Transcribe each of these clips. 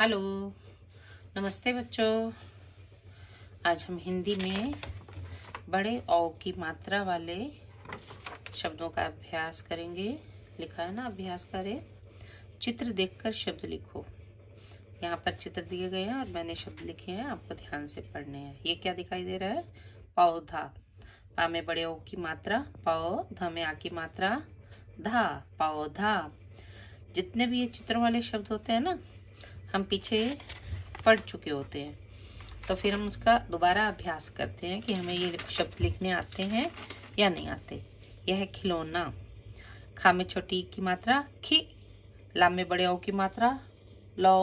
hello नमस्ते बच्चों आज हम हिंदी में बड़े औ की मात्रा वाले शब्दों का अभ्यास करेंगे लिखा है ना अभ्यास करें चित्र देखकर शब्द लिखो यहाँ पर चित्र दिए गए हैं और मैंने शब्द लिखे हैं आपको ध्यान से पढ़ने हैं ये क्या दिखाई दे रहा है पौधा पा में बड़े औ की मात्रा पाओ ध में आ की मात्रा धा पौधा जितने भी ये चित्र वाले शब्द होते हैं ना हम पीछे पढ़ चुके होते हैं तो फिर हम उसका दोबारा अभ्यास करते हैं कि हमें ये शब्द लिखने आते हैं या नहीं आते यह है खिलौना खा में छोटी की मात्रा खी ला में बड़े ओ की मात्रा लौ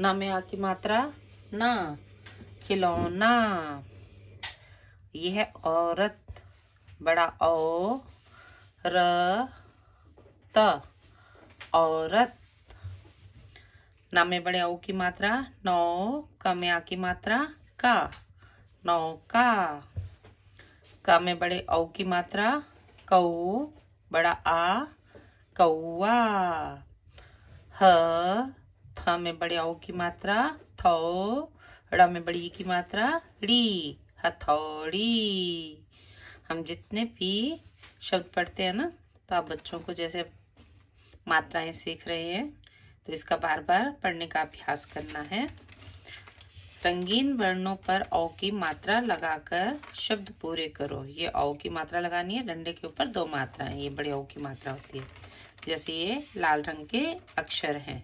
ना में आ की मात्रा ना खिलौना यह है औरत बड़ा औ र त औरत ना में बड़े औ की मात्रा नौ क में आ की मात्रा का नौ का क में बड़े औ की मात्रा कऊ बड़ा आ कौआ ह थ में बड़े औ की मात्रा थौ ड़ में बड़ी की मात्रा री हथौड़ी हम जितने भी शब्द पढ़ते हैं ना तो आप बच्चों को जैसे मात्राएं सीख रहे हैं तो इसका बार बार पढ़ने का अभ्यास करना है रंगीन वर्णों पर औ की मात्रा लगाकर शब्द पूरे करो ये औ की मात्रा लगानी है डंडे के ऊपर दो मात्रा है ये बड़े औ की मात्रा होती है जैसे ये लाल रंग के अक्षर हैं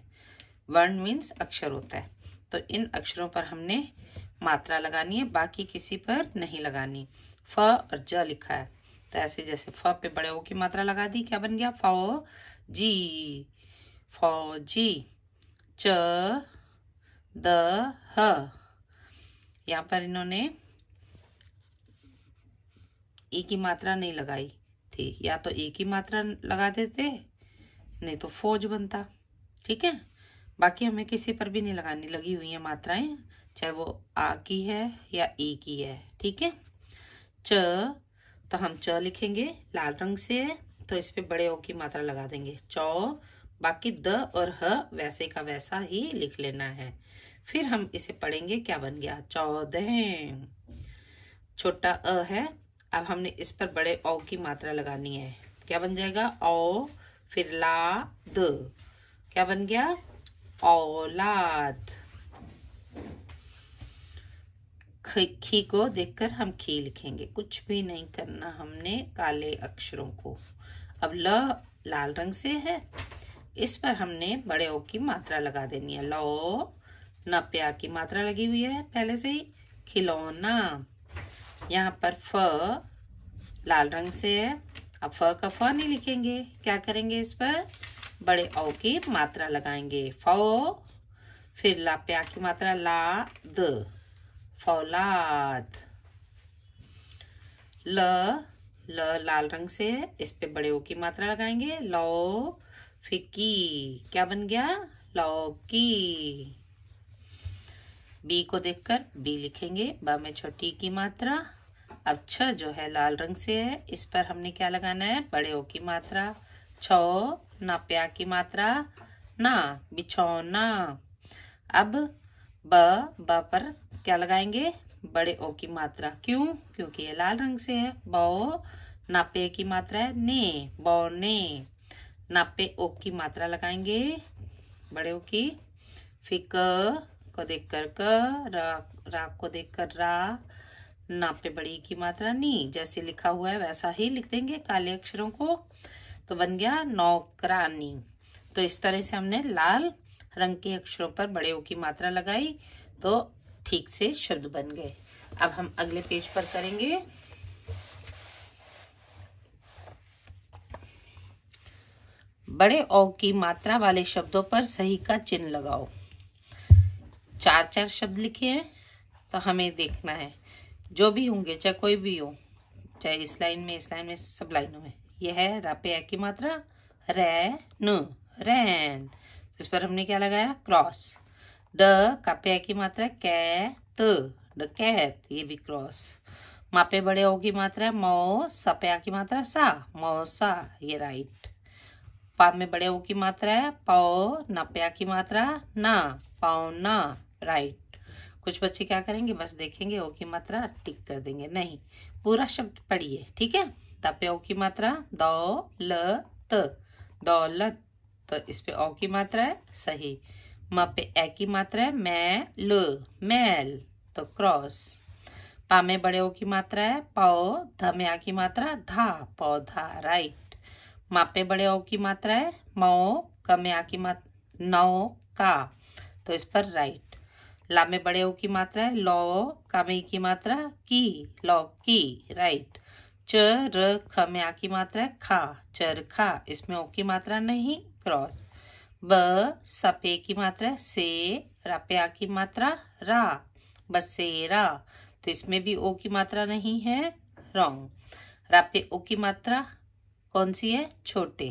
वर्ण मीन्स अक्षर होता है तो इन अक्षरों पर हमने मात्रा लगानी है बाकी किसी पर नहीं लगानी फ और ज लिखा है तो ऐसे जैसे फ पे बड़े ओ की मात्रा लगा दी क्या बन गया फ जी फौजी च द ह यहाँ पर इन्होंने ई की मात्रा नहीं लगाई थी या तो ए की मात्रा लगा देते नहीं तो फौज बनता ठीक है बाकी हमें किसी पर भी नहीं लगानी लगी हुई है मात्राएं चाहे वो आ की है या ए की है ठीक है च तो हम च लिखेंगे लाल रंग से है तो इस पे बड़े ओ की मात्रा लगा देंगे चौ बाकी द और ह वैसे का वैसा ही लिख लेना है फिर हम इसे पढ़ेंगे क्या बन गया चौदह छोटा अ है अब हमने इस पर बड़े औ की मात्रा लगानी है क्या बन जाएगा औ फिर ला द क्या बन गया औलाद खी को देखकर हम खी लिखेंगे कुछ भी नहीं करना हमने काले अक्षरों को अब ल लाल रंग से है इस पर हमने बड़े ओ की मात्रा लगा देनी है लो न प्या की मात्रा लगी हुई है पहले से ही खिलौना यहाँ पर फ लाल रंग से है अब फ का फ नहीं लिखेंगे क्या करेंगे इस पर बड़े औ की मात्रा लगाएंगे फ फिर ला प्या की मात्रा ला द फौलाद ल ल लाल रंग से है इस पे बड़े ओ की मात्रा लगाएंगे लो फिकी क्या बन गया लौकी बी को देखकर बी लिखेंगे ब में छोटी की मात्रा अब छ जो है लाल रंग से है इस पर हमने क्या लगाना है बड़े ओ की मात्रा छ ना प्या की मात्रा ना बिछौना अब ब ब पर क्या लगाएंगे बड़े ओ की मात्रा क्यों क्योंकि ये लाल रंग से है बो नापे की मात्रा है ने ने नापे ओ की मात्रा लगाएंगे बड़े ओ की फिर क को देख कर क रा, को देख कर रा नापे बड़ी की मात्रा नी जैसे लिखा हुआ है वैसा ही लिख देंगे काले अक्षरों को तो बन गया नौकरानी तो इस तरह से हमने लाल रंग के अक्षरों पर बड़े ओ की मात्रा लगाई तो ठीक से शब्द बन गए अब हम अगले पेज पर करेंगे बड़े औ की मात्रा वाले शब्दों पर सही का चिन्ह लगाओ चार चार शब्द लिखे हैं तो हमें देखना है जो भी होंगे चाहे कोई भी हो चाहे इस लाइन में इस लाइन में सब लाइनों में यह है रापे की मात्रा रैन रैन तो इस पर हमने क्या लगाया क्रॉस ड कापे की मात्रा कैत ड कैत ये भी क्रॉस मापे बड़े ओ की मात्रा मो सपया की मात्रा सा सा ये राइट पा में बड़े ओ की मात्रा है पाओ न प्या की मात्रा ना पाओ ना राइट कुछ बच्चे क्या करेंगे बस देखेंगे ओ की मात्रा टिक कर देंगे नहीं पूरा शब्द पढ़िए ठीक है तपे ओ की मात्रा दौ ल त दौलत तो इस पे ओ की मात्रा है सही म पे ए की मात्रा है मै ल मैल तो क्रॉस पा में बड़े ओ की मात्रा है पाओ धम्या की मात्रा धा पौधा राइट मापे बड़े ओ की मात्रा है मओ कमे आ की मात्रा नौ का तो इस पर राइट लामे बड़े ओ की मात्रा है लो का की मात्रा की लो की राइट च र ख में आ की मात्रा है खा चर खा इसमें ओ की मात्रा नहीं क्रॉस ब सपे की मात्रा है से आ की मात्रा रा बसेरा तो इसमें भी ओ की मात्रा नहीं है रॉन्ग रापे ओ की मात्रा कौन सी है छोटे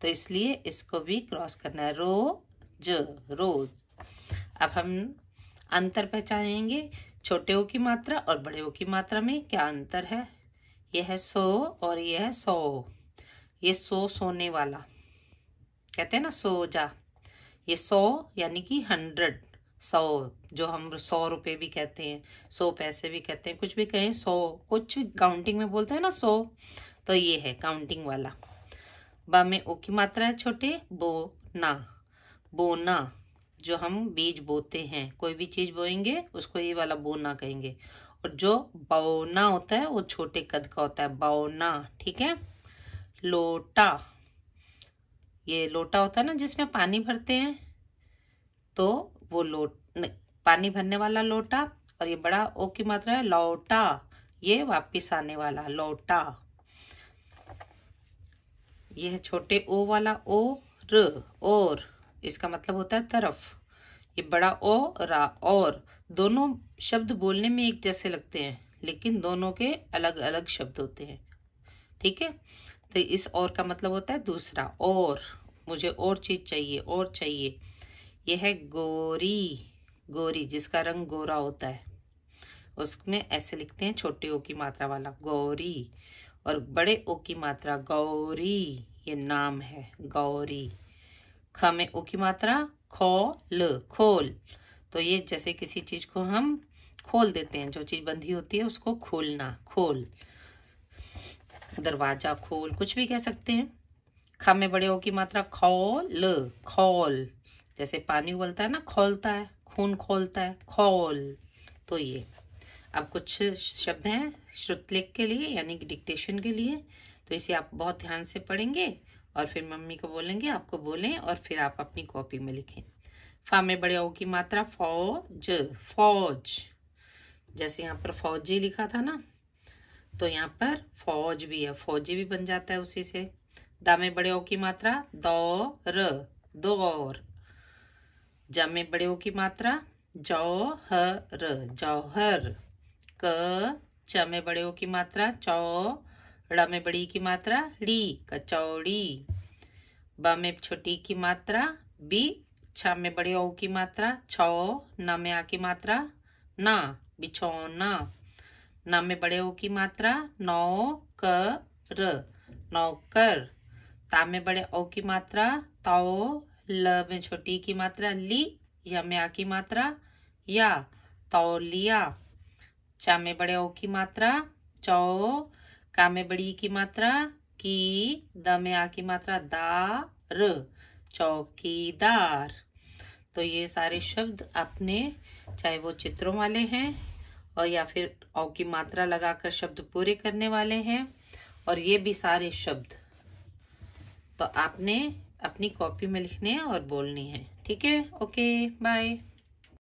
तो इसलिए इसको भी क्रॉस करना है रो ज रोज अब हम अंतर पहचानेंगे छोटे ओ की मात्रा और बड़े ओ की मात्रा में क्या अंतर है यह है सो और यह है सौ ये सो सोने वाला कहते हैं ना सो जा ये सौ यानी कि हंड्रेड सौ जो हम सौ रुपए भी कहते हैं सौ पैसे भी कहते हैं कुछ भी कहें सौ कुछ काउंटिंग में बोलते हैं ना सौ तो ये है काउंटिंग वाला बा में ओ की मात्रा है छोटे बो ना बोना जो हम बीज बोते हैं कोई भी चीज़ बोएंगे उसको ये वाला बोना कहेंगे और जो बौना होता है वो छोटे कद का होता है बौना ठीक है लोटा ये लोटा होता है ना जिसमें पानी भरते हैं तो वो लोट पानी भरने वाला लोटा और ये बड़ा ओ की मात्रा है लोटा ये वापिस आने वाला लोटा ये है छोटे ओ वाला ओ र और इसका मतलब होता है तरफ ये बड़ा ओ रा और दोनों शब्द बोलने में एक जैसे लगते हैं लेकिन दोनों के अलग अलग शब्द होते हैं ठीक है तो इस और का मतलब होता है दूसरा और मुझे और चीज़ चाहिए और चाहिए यह है गोरी गोरी जिसका रंग गोरा होता है उसमें ऐसे लिखते हैं छोटे ओ की मात्रा वाला गौरी और बड़े ओ की मात्रा गौरी ये नाम है गौरी ख में ओ की मात्रा खो ल खोल तो ये जैसे किसी चीज को हम खोल देते हैं जो चीज बंधी होती है उसको खोलना खोल दरवाजा खोल कुछ भी कह सकते हैं ख में बड़े ओ की मात्रा खोल खोल जैसे पानी उबलता है ना खोलता है खून खोलता है खोल तो ये अब कुछ शब्द हैं श्रुतलेख के लिए यानी कि डिक्टेशन के लिए तो इसे आप बहुत ध्यान से पढ़ेंगे और फिर मम्मी को बोलेंगे आपको बोलें और फिर आप अपनी कॉपी में लिखें फा में बड़े ओ की मात्रा फौज फौज जैसे यहाँ पर फौजी लिखा था ना तो यहाँ पर फौज भी है फौजी भी बन जाता है उसी से दा में बड़े ओ की मात्रा दौर दौर ज में बड़े ओ की मात्रा जौहर जौहर च में बड़े ओ की मात्रा चौ ड़ में बड़ी की मात्रा ली कचौड़ी ब में छोटी की मात्रा बी छ में बड़े ओ की मात्रा छ न में आ की मात्रा न बिछौना न में बड़े ओ की मात्रा नौ क र नौकर ता में बड़े ओ की मात्रा ताओ ल में छोटी की मात्रा ली या में आ की मात्रा या तौलिया चा में बड़े ओ की मात्रा चौ का में बड़ी की मात्रा की द में आ की मात्रा दार चौकीदार तो ये सारे शब्द अपने चाहे वो चित्रों वाले हैं और या फिर औ की मात्रा लगाकर शब्द पूरे करने वाले हैं और ये भी सारे शब्द तो आपने अपनी कॉपी में लिखने और बोलनी है ठीक है ओके बाय